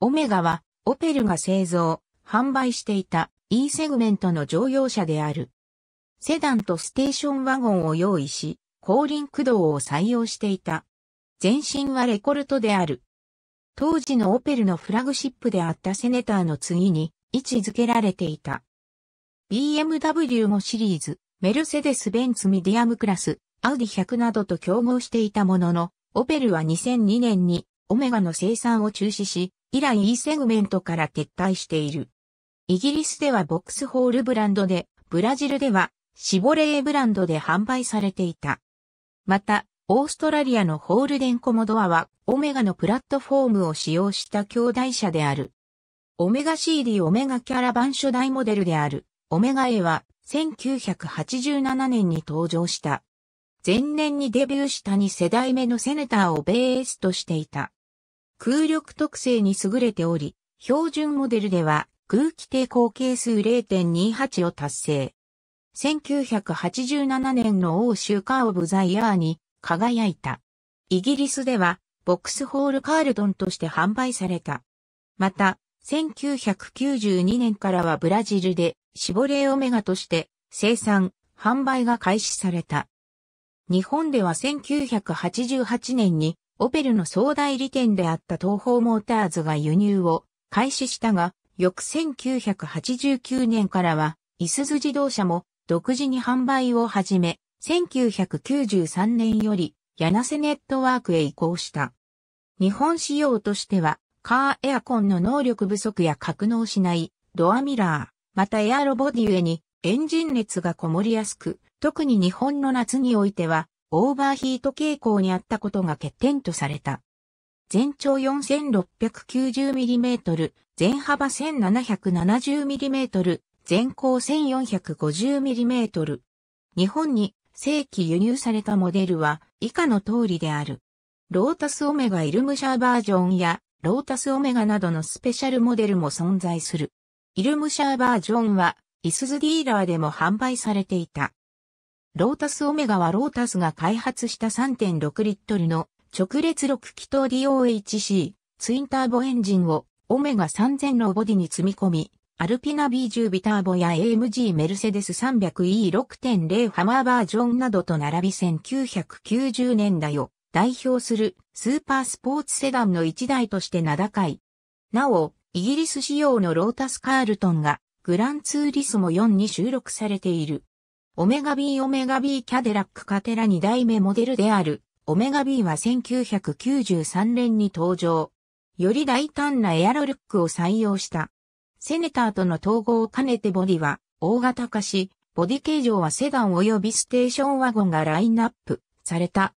オメガは、オペルが製造、販売していた E セグメントの乗用車である。セダンとステーションワゴンを用意し、後輪駆動を採用していた。前身はレコルトである。当時のオペルのフラグシップであったセネターの次に位置づけられていた。b m w もシリーズ、メルセデス・ベンツミディアムクラス、アウディ100などと競合していたものの、オペルは2002年にオメガの生産を中止し、以来 E セグメントから撤退している。イギリスではボックスホールブランドで、ブラジルではシボレーブランドで販売されていた。また、オーストラリアのホールデンコモドアは、オメガのプラットフォームを使用した兄弟車である。オメガ CD オメガキャラバン初代モデルである、オメガ A は、1987年に登場した。前年にデビューした2世代目のセネターをベースとしていた。空力特性に優れており、標準モデルでは空気抵抗係数0.28を達成。1987年の欧州カー・オブ・ザ・イヤーに輝いた。イギリスでは、ボックスホール・カールトンとして販売された。また、1992年からはブラジルで、シボレーオメガとして生産、販売が開始された。日本では1988年にオペルの総代理店であった東方モーターズが輸入を開始したが、翌1989年からは、いすゞ自動車も独自に販売を始め、1993年より、柳瀬ネットワークへ移行した。日本仕様としては、カーエアコンの能力不足や格納しないドアミラー、またエアロボディ上にエンジン熱がこもりやすく、特に日本の夏においてはオーバーヒート傾向にあったことが欠点とされた。全長 4690mm、全幅 1770mm、全高 1450mm。日本に正規輸入されたモデルは以下の通りである。ロータスオメガイルムシャーバージョンやロータスオメガなどのスペシャルモデルも存在する。イルムシャーバージョンは、イスズディーラーでも販売されていた。ロータスオメガはロータスが開発した3.6リットルの直列6気筒 DOHC ツインターボエンジンをオメガ3000のボディに積み込み、アルピナ B10 ビターボや AMG メルセデス 300E6.0 ハマーバージョンなどと並び1990年代を代表するスーパースポーツセダンの一台として名高い。なお、イギリス仕様のロータスカールトンがグランツーリスモ4に収録されている。オメガ B オメガ B キャデラックカテラ2代目モデルである、オメガ B は1993年に登場。より大胆なエアロルックを採用した。セネターとの統合を兼ねてボディは大型化し、ボディ形状はセダン及びステーションワゴンがラインナップされた。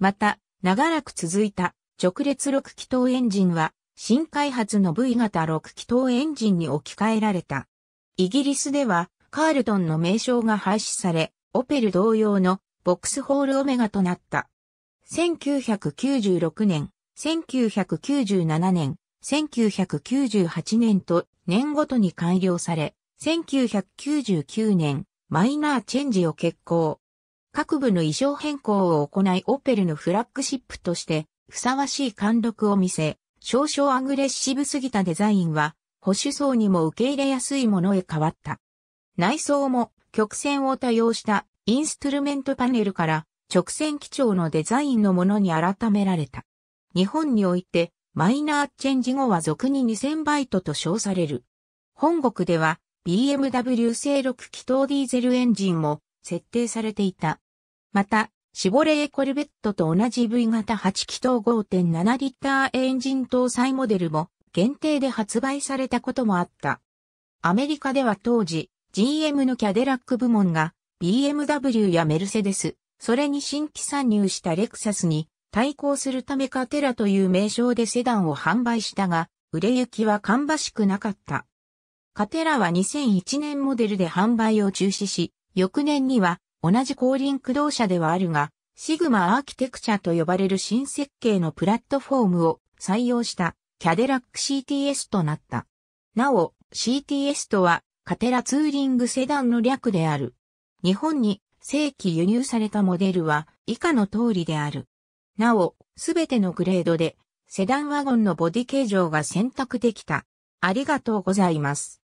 また、長らく続いた直列6気筒エンジンは新開発の V 型6気筒エンジンに置き換えられた。イギリスではカールトンの名称が廃止され、オペル同様のボックスホールオメガとなった。1996年、1997年、1998年と年ごとに改良され、1999年、マイナーチェンジを決行。各部の衣装変更を行いオペルのフラッグシップとしてふさわしい貫禄を見せ、少々アグレッシブすぎたデザインは保守層にも受け入れやすいものへ変わった。内装も曲線を多用したインストゥルメントパネルから直線基調のデザインのものに改められた。日本においてマイナーチェンジ後は俗に2000バイトと称される。本国では BMW 正6気筒ディーゼルエンジンも設定されていた。また、シボレーコルベットと同じ V 型8気筒5.7リッターエンジン搭載モデルも限定で発売されたこともあった。アメリカでは当時、GM のキャデラック部門が BMW やメルセデス、それに新規参入したレクサスに対抗するためカテラという名称でセダンを販売したが、売れ行きは芳しくなかった。カテラは2001年モデルで販売を中止し、翌年には同じ後輪駆動車ではあるが、シグマアーキテクチャと呼ばれる新設計のプラットフォームを採用したキャデラック CTS となった。なお、CTS とはカテラツーリングセダンの略である。日本に正規輸入されたモデルは以下の通りである。なお、すべてのグレードでセダンワゴンのボディ形状が選択できた。ありがとうございます。